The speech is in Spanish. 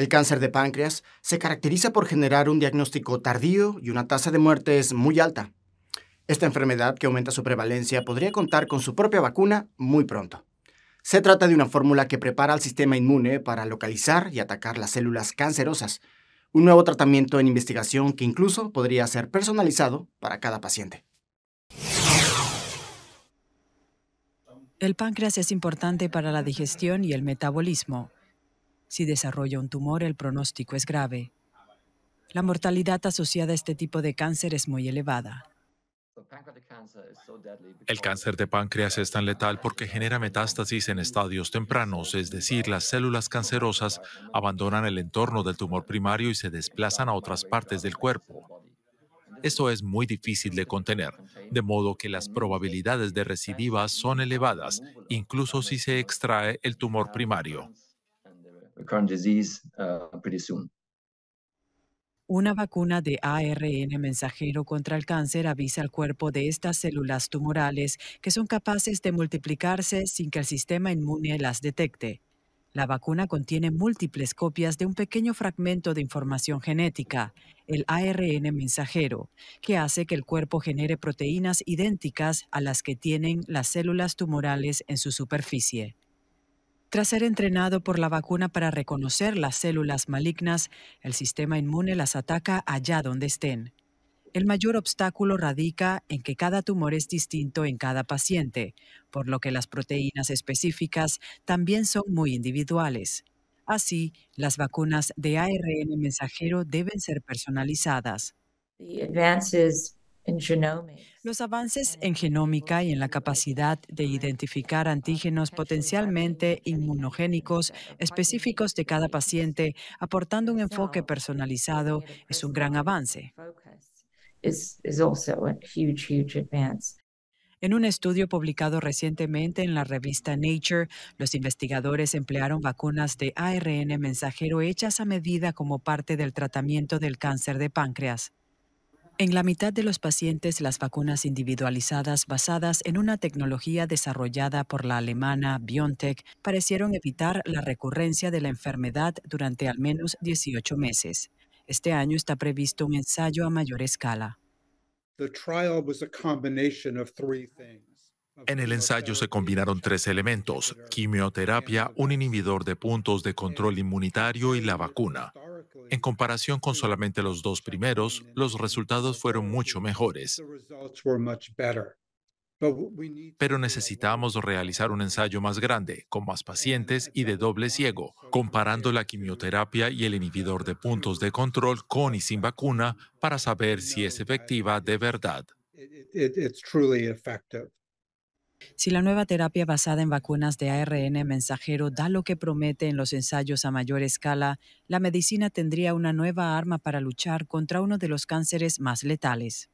El cáncer de páncreas se caracteriza por generar un diagnóstico tardío y una tasa de es muy alta. Esta enfermedad, que aumenta su prevalencia, podría contar con su propia vacuna muy pronto. Se trata de una fórmula que prepara al sistema inmune para localizar y atacar las células cancerosas, un nuevo tratamiento en investigación que incluso podría ser personalizado para cada paciente. El páncreas es importante para la digestión y el metabolismo. Si desarrolla un tumor, el pronóstico es grave. La mortalidad asociada a este tipo de cáncer es muy elevada. El cáncer de páncreas es tan letal porque genera metástasis en estadios tempranos, es decir, las células cancerosas abandonan el entorno del tumor primario y se desplazan a otras partes del cuerpo. Esto es muy difícil de contener, de modo que las probabilidades de recidiva son elevadas, incluso si se extrae el tumor primario. Uh, Una vacuna de ARN mensajero contra el cáncer avisa al cuerpo de estas células tumorales que son capaces de multiplicarse sin que el sistema inmune las detecte. La vacuna contiene múltiples copias de un pequeño fragmento de información genética, el ARN mensajero, que hace que el cuerpo genere proteínas idénticas a las que tienen las células tumorales en su superficie. Tras ser entrenado por la vacuna para reconocer las células malignas, el sistema inmune las ataca allá donde estén. El mayor obstáculo radica en que cada tumor es distinto en cada paciente, por lo que las proteínas específicas también son muy individuales. Así, las vacunas de ARN mensajero deben ser personalizadas. Los avances en genómica y en la capacidad de identificar antígenos potencialmente inmunogénicos específicos de cada paciente, aportando un enfoque personalizado, es un gran avance. En un estudio publicado recientemente en la revista Nature, los investigadores emplearon vacunas de ARN mensajero hechas a medida como parte del tratamiento del cáncer de páncreas. En la mitad de los pacientes, las vacunas individualizadas basadas en una tecnología desarrollada por la alemana BioNTech parecieron evitar la recurrencia de la enfermedad durante al menos 18 meses. Este año está previsto un ensayo a mayor escala. En el ensayo se combinaron tres elementos, quimioterapia, un inhibidor de puntos de control inmunitario y la vacuna. En comparación con solamente los dos primeros, los resultados fueron mucho mejores. Pero necesitamos realizar un ensayo más grande, con más pacientes y de doble ciego, comparando la quimioterapia y el inhibidor de puntos de control con y sin vacuna para saber si es efectiva de verdad. Si la nueva terapia basada en vacunas de ARN mensajero da lo que promete en los ensayos a mayor escala, la medicina tendría una nueva arma para luchar contra uno de los cánceres más letales.